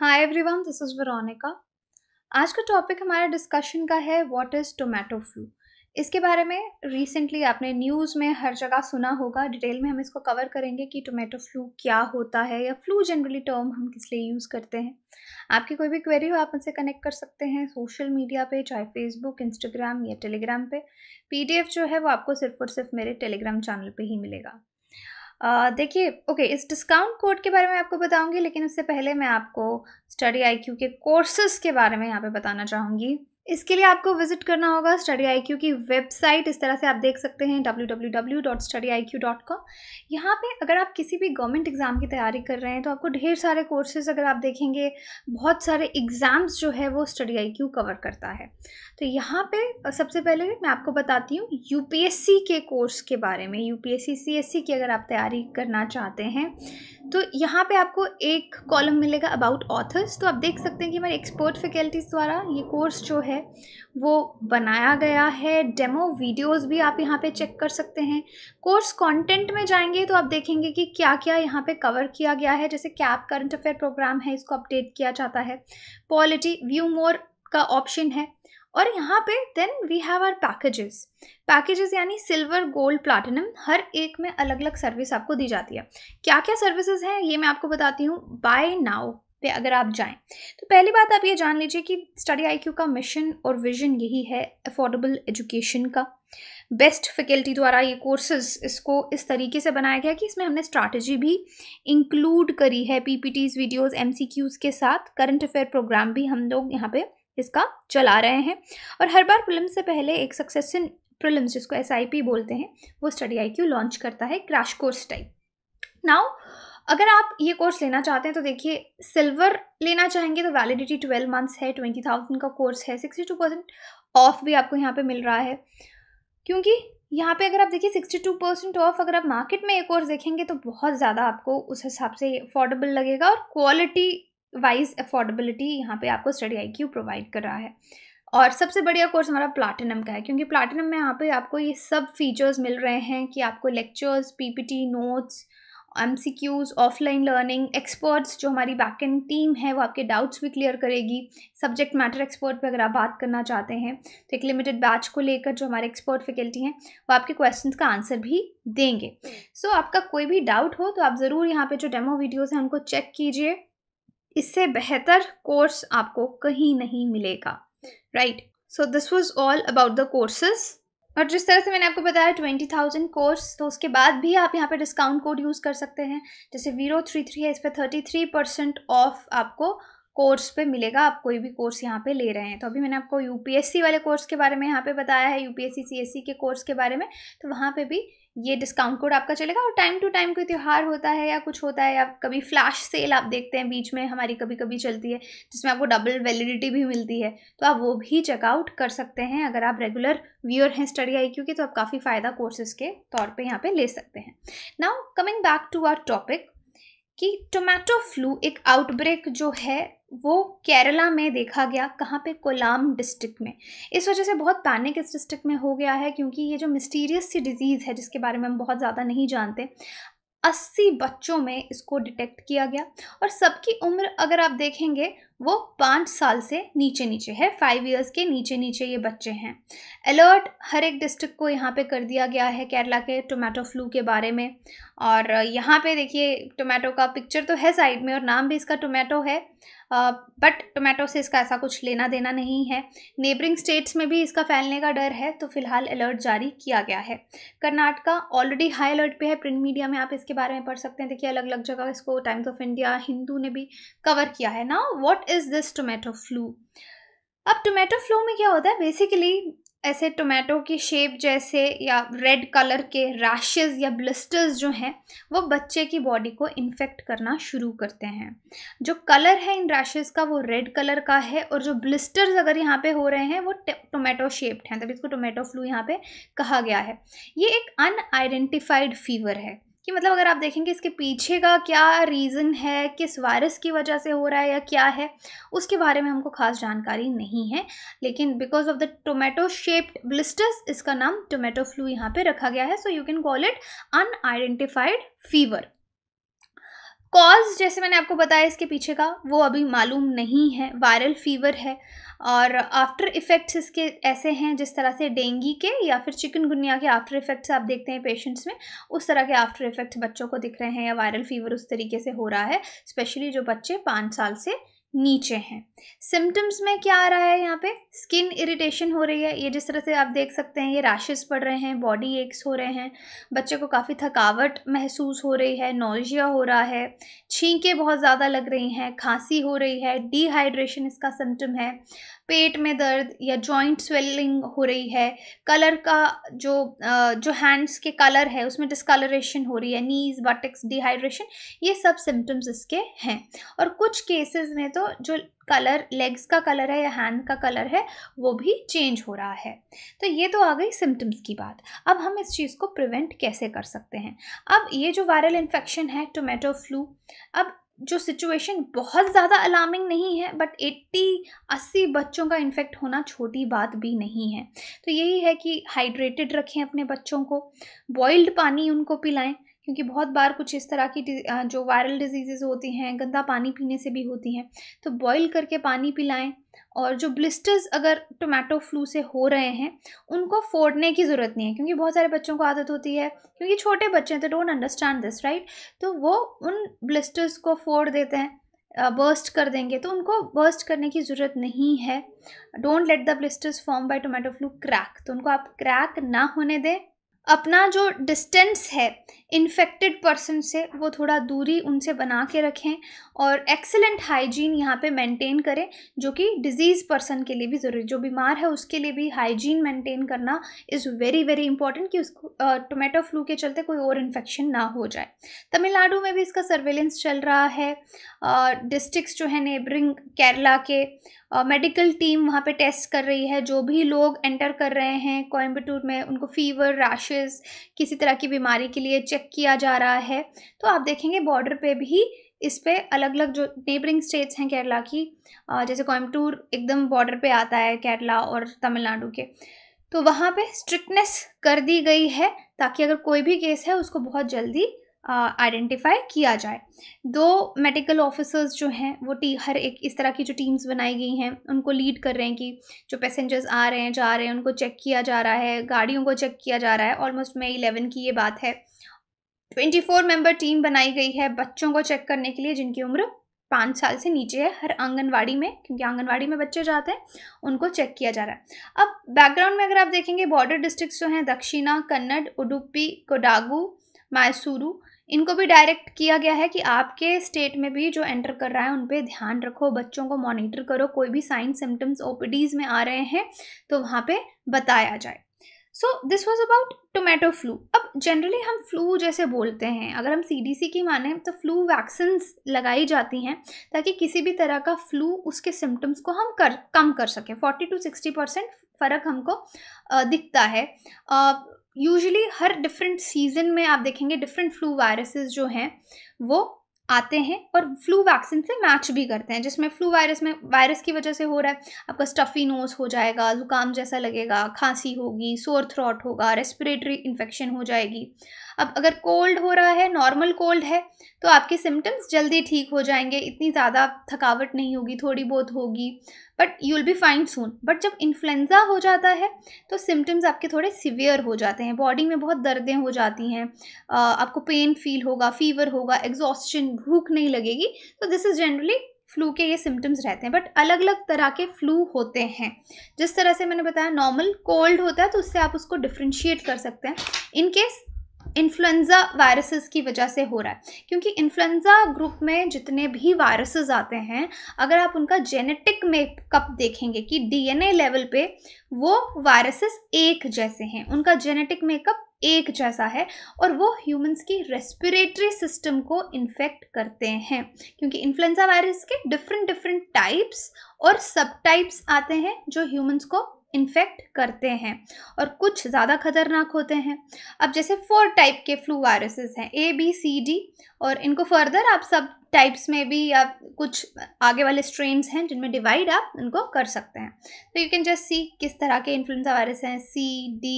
hi everyone this is Veronica आज का topic हमारा डिस्कशन का है व्हाट इज़ टोमेटो फ्लू इसके बारे में रिसेंटली आपने न्यूज़ में हर जगह सुना होगा डिटेल में हम इसको कवर करेंगे कि टोमेटो फ्लू क्या होता है या फ्लू जनरली टर्म हम किस लिए यूज़ करते हैं आपकी कोई भी क्वेरी हो आप उनसे कनेक्ट कर सकते हैं सोशल मीडिया पे चाहे फेसबुक इंस्टाग्राम या टेलीग्राम पे पीडीएफ जो है वो आपको सिर्फ और सिर्फ मेरे टेलीग्राम चैनल पर ही मिलेगा देखिए ओके इस डिस्काउंट कोड के बारे में आपको बताऊंगी लेकिन उससे पहले मैं आपको स्टडी आईक्यू के कोर्सेज़ के बारे में यहाँ पे बताना चाहूँगी इसके लिए आपको विजिट करना होगा स्टडी आई क्यू की वेबसाइट इस तरह से आप देख सकते हैं W W W dot study I Q dot com यहाँ पर अगर आप किसी भी गवर्नमेंट एग्ज़ाम की तैयारी कर रहे हैं तो आपको ढेर सारे कोर्सेज अगर आप देखेंगे बहुत सारे एग्ज़ाम्स जो है वो स्टडी आई क्यू कवर करता है तो यहाँ पे सबसे पहले मैं आपको बताती हूँ यू के कोर्स के बारे में यू पी की अगर आप तैयारी करना चाहते हैं तो यहाँ पर आपको एक कॉलम मिलेगा अबाउट ऑथर्स तो आप देख सकते हैं कि हमारे एक्सपर्ट फैकल्टीज़ द्वारा ये कोर्स जो है है वो बनाया गया है डेमो वीडियोस भी आप यहाँ पे चेक कर सकते हैं कोर्स कंटेंट में जाएंगे तो आप देखेंगे कि क्या क्या यहाँ पे कवर किया गया है जैसे कैप करंट अफेयर प्रोग्राम है इसको अपडेट किया जाता है पॉलिटी व्यू मोर का ऑप्शन है और यहाँ पे then we have our packages packages यानी सिल्वर गोल्ड प्लैटिनम हर एक में अलग अलग सर्विस आपको दी जाती है क्या क्या सर्विसेज हैं ये मैं आपको बताती हूँ बाय नाउ पे अगर आप जाएं तो पहली बात आप ये जान लीजिए कि स्टडी आई का मिशन और विजन यही है अफोर्डेबल एजुकेशन का बेस्ट फैकल्टी द्वारा ये कोर्सेज इसको इस तरीके से बनाया गया कि इसमें हमने स्ट्रैटेजी भी इंक्लूड करी है पीपीटीज वीडियोस एमसीक्यूज के साथ करंट अफेयर प्रोग्राम भी हम लोग यहाँ पे इसका चला रहे हैं और हर बार प्रिलिम्स से पहले एक सक्सेसिव प्रिलिम्स जिसको एस बोलते हैं वो स्टडी आई लॉन्च करता है क्रैश कोर्स टाइप नाउ अगर आप ये कोर्स लेना चाहते हैं तो देखिए सिल्वर लेना चाहेंगे तो वैलिडिटी ट्वेल्व मंथ्स है ट्वेंटी थाउजेंड का कोर्स है सिक्सटी टू परसेंट ऑफ भी आपको यहाँ पे मिल रहा है क्योंकि यहाँ पे अगर आप देखिए सिक्सटी टू परसेंट ऑफ अगर आप मार्केट में ये कोर्स देखेंगे तो बहुत ज़्यादा आपको उस हिसाब से अफोर्डेबल लगेगा और क्वालिटी वाइज अफोर्डेबिलिटी यहाँ पर आपको स्टडी आई क्यू प्रोवाइड कर रहा है और सबसे बढ़िया कोर्स हमारा प्लाटिनम का है क्योंकि प्लाटिनम में यहाँ पे आपको ये सब फीचर्स मिल रहे हैं कि आपको lectures PPT notes M C Qs offline learning experts जो हमारी बैक एंड टीम है वो आपके डाउट्स भी क्लियर करेगी सब्जेक्ट मैटर एक्सपर्ट पे अगर आप बात करना चाहते हैं तो एक लिमिटेड बैच को लेकर जो हमारे एक्सपर्ट फैकल्टी हैं वो आपके क्वेश्चन का आंसर भी देंगे सो so, आपका कोई भी डाउट हो तो आप ज़रूर यहाँ पर जो डेमो वीडियोज़ हैं उनको चेक कीजिए इससे बेहतर कोर्स आपको कहीं नहीं मिलेगा right so this was all about the courses और जिस तरह से मैंने आपको बताया ट्वेंटी थाउजेंड कोर्स तो उसके बाद भी आप यहाँ पे डिस्काउंट कोड यूज़ कर सकते हैं जैसे वीरो थ्री थ्री है इस पर थर्टी थ्री परसेंट ऑफ आपको कोर्स पे मिलेगा आप कोई भी कोर्स यहाँ पे ले रहे हैं तो अभी मैंने आपको यूपीएससी वाले कोर्स के बारे में यहाँ पे बताया है यूपीएससी सीएससी e के कोर्स के बारे में तो वहाँ पे भी ये डिस्काउंट कोड आपका चलेगा और टाइम टू टाइम कोई त्यौहार होता है या कुछ होता है या कभी फ्लैश सेल आप देखते हैं बीच में हमारी कभी कभी चलती है जिसमें आपको डबल वैलिडिटी भी मिलती है तो आप वो भी चेकआउट कर सकते हैं अगर आप रेगुलर व्यूअर हैं स्टडी आई क्यू के तो आप काफ़ी फ़ायदा कोर्सेज के तौर पर यहाँ पर ले सकते हैं now coming back to our topic कि टोमेटो फ्लू एक आउटब्रेक जो है वो केरला में देखा गया कहाँ पे कोलाम डिस्ट्रिक्ट में इस वजह से बहुत पैनिक इस डिस्ट्रिक्ट में हो गया है क्योंकि ये जो मिस्टीरियस सी डिज़ीज़ है जिसके बारे में हम बहुत ज़्यादा नहीं जानते अस्सी बच्चों में इसको डिटेक्ट किया गया और सबकी उम्र अगर आप देखेंगे वो पाँच साल से नीचे नीचे है फाइव इयर्स के नीचे नीचे ये बच्चे हैं अलर्ट हर एक डिस्ट्रिक्ट को यहाँ पे कर दिया गया है केरला के टोमेटो फ्लू के बारे में और यहाँ पे देखिए टोमेटो का पिक्चर तो है साइड में और नाम भी इसका टोमेटो है बट टोमेटो से इसका ऐसा कुछ लेना देना नहीं है नेबरिंग स्टेट्स में भी इसका फैलने का डर है तो फिलहाल अलर्ट जारी किया गया है कर्नाटका ऑलरेडी हाई अलर्ट पे है प्रिंट मीडिया में आप इसके बारे में पढ़ सकते हैं देखिए अलग अलग जगह इसको टाइम्स ऑफ इंडिया हिंदू ने भी कवर किया है ना what is this tomato flu अब टोमेटो फ्लू में क्या होता है बेसिकली ऐसे टोमेटो की शेप जैसे या रेड कलर के रैशेज या ब्लिस्टर्स जो हैं वो बच्चे की बॉडी को इन्फेक्ट करना शुरू करते हैं जो कलर है इन रैशेज का वो रेड कलर का है और जो ब्लिस्टर्स अगर यहाँ पे हो रहे हैं वो टोमेटो शेप्ड हैं तभी मतलब इसको टोमेटो फ्लू यहाँ पे कहा गया है ये एक अनआइडेंटिफाइड फीवर है कि मतलब अगर आप देखेंगे इसके पीछे का क्या रीज़न है किस वायरस की वजह से हो रहा है या क्या है उसके बारे में हमको खास जानकारी नहीं है लेकिन because of the tomato shaped blisters इसका नाम टोमेटो फ्लू यहाँ पे रखा गया है so you can call it unidentified fever cause जैसे मैंने आपको बताया इसके पीछे का वो अभी मालूम नहीं है वायरल फीवर है और आफ्टर इफ़ेक्ट्स इसके ऐसे हैं जिस तरह से डेंगी के या फिर चिकनगुनिया के आफ्टर इफ़ेक्ट्स आप देखते हैं पेशेंट्स में उस तरह के आफ्टर इफ़ेक्ट्स बच्चों को दिख रहे हैं या वायरल फीवर उस तरीके से हो रहा है स्पेशली जो बच्चे पाँच साल से नीचे हैं सिम्टम्स में क्या आ रहा है यहाँ पे स्किन इरिटेशन हो रही है ये जिस तरह से आप देख सकते हैं ये रैशेस पड़ रहे हैं बॉडी एक्स हो रहे हैं बच्चे को काफ़ी थकावट महसूस हो रही है नोजिया हो रहा है छींकें बहुत ज़्यादा लग रही हैं खांसी हो रही है डिहाइड्रेशन इसका सिम्टम है पेट में दर्द या जॉइंट स्वेलिंग हो रही है कलर का जो जो हैंड्स के कलर है उसमें डिस्कलरेशन हो रही है नीज बटिक्स डिहाइड्रेशन ये सब सिम्टम्स इसके हैं और कुछ केसेस में तो जो कलर लेग्स का कलर है या हैंड का कलर है वो भी चेंज हो रहा है तो ये तो आ गई सिम्टम्स की बात अब हम इस चीज़ को प्रिवेंट कैसे कर सकते हैं अब ये जो वायरल इन्फेक्शन है टोमेटो फ्लू अब जो सिचुएशन बहुत ज़्यादा अलार्मिंग नहीं है बट एट्टी अस्सी बच्चों का इन्फेक्ट होना छोटी बात भी नहीं है तो यही है कि हाइड्रेटेड रखें अपने बच्चों को बॉइल्ड पानी उनको पिलाएं क्योंकि बहुत बार कुछ इस तरह की जो वायरल डिजीज़ेज़ होती हैं गंदा पानी पीने से भी होती हैं तो बॉईल करके पानी पिलाएं और जो ब्लिस्टर्स अगर टोमेटो फ्लू से हो रहे हैं उनको फोड़ने की ज़रूरत नहीं है क्योंकि बहुत सारे बच्चों को आदत होती है क्योंकि छोटे बच्चे हैं तो डोंट अंडरस्टैंड दिस राइट तो वो उन ब्लिस्टर्स को फोड़ देते हैं बर्स्ट कर देंगे तो उनको बर्स्ट करने की ज़रूरत नहीं है don't let the blisters form by tomato flu crack तो उनको आप क्रैक ना होने दें अपना जो डिस्टेंस है इन्फेक्टेड पर्सन से वो थोड़ा दूरी उनसे बना के रखें और एक्सेलेंट हाइजीन यहाँ पे मेंटेन करें जो कि डिजीज़ पर्सन के लिए भी ज़रूरी जो बीमार है उसके लिए भी हाइजीन मेंटेन करना इज़ वेरी वेरी इंपॉर्टेंट कि उसको टोमेटो फ्लू के चलते कोई और इन्फेक्शन ना हो जाए तमिलनाडु में भी इसका सर्वेलेंस चल रहा है डिस्ट्रिक्स जो है नेबरिंग केरला के मेडिकल टीम वहाँ पे टेस्ट कर रही है जो भी लोग एंटर कर रहे हैं कोयम्बटूर में उनको फीवर रैशेज़ किसी तरह की बीमारी के लिए चेक चेक किया जा रहा है तो आप देखेंगे बॉर्डर पे भी इस पर अलग अलग जो नेबरिंग स्टेट्स हैं केरला की जैसे कोयमटूर एकदम बॉर्डर पे आता है केरला और तमिलनाडु के तो वहाँ पे स्ट्रिक्टनेस कर दी गई है ताकि अगर कोई भी केस है उसको बहुत जल्दी आइडेंटिफाई किया जाए दो मेडिकल ऑफिसर्स जो हैं वो टी हर एक इस तरह की जो टीम्स बनाई गई हैं उनको लीड कर रहे हैं कि जो पैसेंजर्स आ रहे हैं जा रहे हैं उनको चेक किया जा रहा है गाड़ियों को चेक किया जा रहा है ऑलमोस्ट मई इलेवन की ये बात है ट्वेंटी फोर मेंबर टीम बनाई गई है बच्चों को चेक करने के लिए जिनकी उम्र पाँच साल से नीचे है हर आंगनवाड़ी में क्योंकि आंगनवाड़ी में बच्चे जाते हैं उनको चेक किया जा रहा है अब बैकग्राउंड में अगर आप देखेंगे बॉर्डर डिस्ट्रिक्ट जो हैं दक्षिणा कन्नड़ उडुपी कोडागू मैसूरू इनको भी डायरेक्ट किया गया है कि आपके स्टेट में भी जो एंटर कर रहा है उन पर ध्यान रखो बच्चों को मॉनिटर करो कोई भी साइन सिम्टम्स ओपीडीज में आ रहे हैं तो वहाँ पे बताया जाए so this was about tomato flu अब जनरली हम फ्लू जैसे बोलते हैं अगर हम सी डी सी की माने तो फ्लू वैक्सीन्स लगाई जाती हैं ताकि किसी भी तरह का फ्लू उसके सिम्टम्स को हम कर कम कर सकें फोर्टी टू सिक्सटी परसेंट फ़र्क हमको दिखता है यूजली हर डिफरेंट सीज़न में आप देखेंगे डिफरेंट फ्लू वायरसेस जो हैं वो आते हैं और फ्लू वैक्सीन से मैच भी करते हैं जिसमें फ्लू वायरस में वायरस की वजह से हो रहा है आपका स्टफ़ी नोज हो जाएगा ज़ुकाम जैसा लगेगा खांसी होगी सोर थ्रॉट होगा रेस्पिरेटरी इन्फेक्शन हो जाएगी अब अगर कोल्ड हो रहा है नॉर्मल कोल्ड है तो आपके सिम्टम्स जल्दी ठीक हो जाएंगे इतनी ज़्यादा थकावट नहीं होगी थोड़ी बहुत होगी but you will be fine soon but जब इन्फ्लुएंज़ा हो जाता है तो सिम्टम्स आपके थोड़े सिवियर हो जाते हैं बॉडी में बहुत दर्दें हो जाती हैं आपको पेन फील होगा फीवर होगा एग्जॉस्टन भूख नहीं लगेगी तो दिस इज़ जनरली फ्लू के ये सिम्टम्स रहते हैं बट अलग अलग तरह के फ्लू होते हैं जिस तरह से मैंने बताया नॉर्मल कोल्ड होता है तो उससे आप उसको डिफ्रेंशिएट कर सकते हैं इन केस इन्फ्लुएंज़ा वायरसेस की वजह से हो रहा है क्योंकि इन्फ्लुएंज़ा ग्रुप में जितने भी वायरसेस आते हैं अगर आप उनका जेनेटिक मेकअप देखेंगे कि डीएनए लेवल पे वो वायरसेस एक जैसे हैं उनका जेनेटिक मेकअप एक जैसा है और वो ह्यूमंस की रेस्पिरेटरी सिस्टम को इन्फेक्ट करते हैं क्योंकि इन्फ्लुएंजा वायरस के डिफरेंट डिफरेंट टाइप्स और सब टाइप्स आते हैं जो ह्यूमंस को इन्फेक्ट करते हैं और कुछ ज़्यादा खतरनाक होते हैं अब जैसे फोर टाइप के फ्लू वायरसेस हैं ए बी सी डी और इनको फर्दर आप सब टाइप्स में भी आप कुछ आगे वाले स्ट्रेन्स हैं जिनमें डिवाइड आप इनको कर सकते हैं तो यू कैन जस्ट सी किस तरह के इन्फ्लुएंजा वायरस हैं C D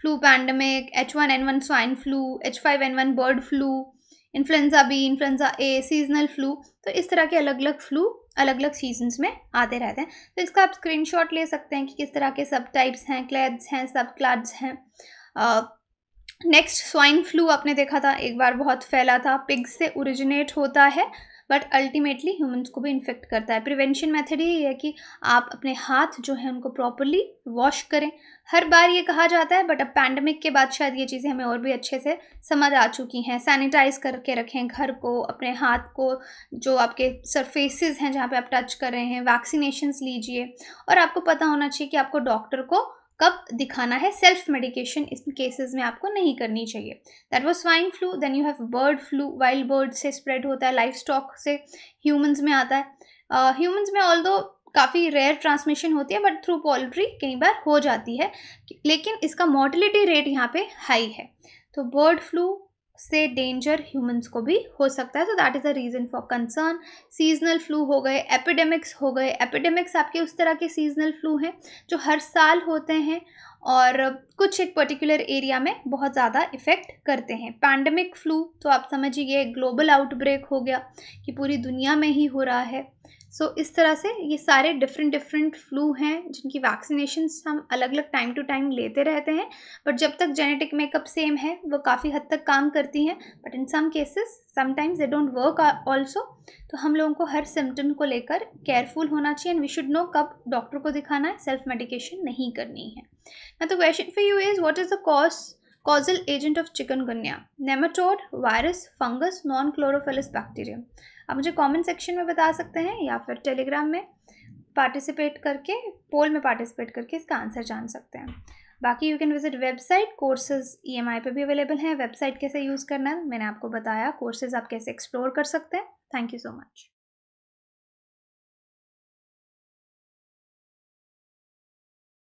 flu pandemic H one N one swine flu H five N one bird flu influenza B influenza A seasonal flu तो इस तरह के अलग अलग फ्लू अलग अलग सीजन्स में आते रहते हैं तो इसका आप स्क्रीनशॉट ले सकते हैं कि किस तरह के सब टाइप्स हैं क्लैड्स हैं सब क्लैड्स हैं नेक्स्ट स्वाइन फ्लू आपने देखा था एक बार बहुत फैला था पिग से ओरिजिनेट होता है बट अल्टीमेटली ह्यूमंस को भी इन्फेक्ट करता है प्रिवेंशन मेथड यही है कि आप अपने हाथ जो है उनको प्रॉपरली वॉश करें हर बार ये कहा जाता है बट अब पैंडमिक के बाद शायद ये चीज़ें हमें और भी अच्छे से समझ आ चुकी हैं सैनिटाइज करके रखें घर को अपने हाथ को जो आपके सरफेसेस हैं जहाँ पे आप टच कर रहे हैं वैक्सीनेशंस लीजिए और आपको पता होना चाहिए कि आपको डॉक्टर को कब दिखाना है सेल्फ मेडिकेशन इस केसेस में आपको नहीं करनी चाहिए that was swine flu then you have bird flu wild bird से स्प्रेड होता है लाइफ स्टॉक से ह्यूमन्स में आता है ह्यूमन्स uh, में ऑल काफ़ी रेयर ट्रांसमिशन होती है बट थ्रू पोल्ट्री कई बार हो जाती है लेकिन इसका मॉर्टिलिटी रेट यहाँ पे हाई है तो बर्ड फ्लू से डेंजर ह्यूमंस को भी हो सकता है तो that is a reason for concern seasonal flu हो गए एपिडेमिक्स हो गए एपिडेमिक्स आपके उस तरह के सीजनल फ्लू हैं जो हर साल होते हैं और कुछ एक पर्टिकुलर एरिया में बहुत ज़्यादा इफ़ेक्ट करते हैं पैंडमिक फ्लू तो आप समझिए ग्लोबल आउटब्रेक हो गया कि पूरी दुनिया में ही हो रहा है सो so, इस तरह से ये सारे डिफरेंट डिफरेंट फ्लू हैं जिनकी वैक्सीनेशन हम अलग अलग टाइम टू टाइम लेते रहते हैं बट जब तक जेनेटिक मेकअप सेम है वो काफ़ी हद तक काम करती हैं but in some cases sometimes they don't work also तो हम लोगों को हर सिम्टम को लेकर केयरफुल होना चाहिए एंड वी शुड नो कब डॉक्टर को दिखाना है सेल्फ मेडिकेशन नहीं करनी है ना तो question for you is what is the cause agent of chikungunya chikungunya nematode virus fungus non chlorophyllous bacteria आप मुझे कमेंट सेक्शन में बता सकते हैं या फिर टेलीग्राम में पार्टिसिपेट करके पोल में पार्टिसिपेट करके इसका आंसर जान सकते हैं बाकी you can visit website courses E M I पर भी अवेलेबल हैं वेबसाइट कैसे यूज़ करना है मैंने आपको बताया कोर्सेज आप कैसे एक्सप्लोर कर सकते हैं थैंक यू सो मच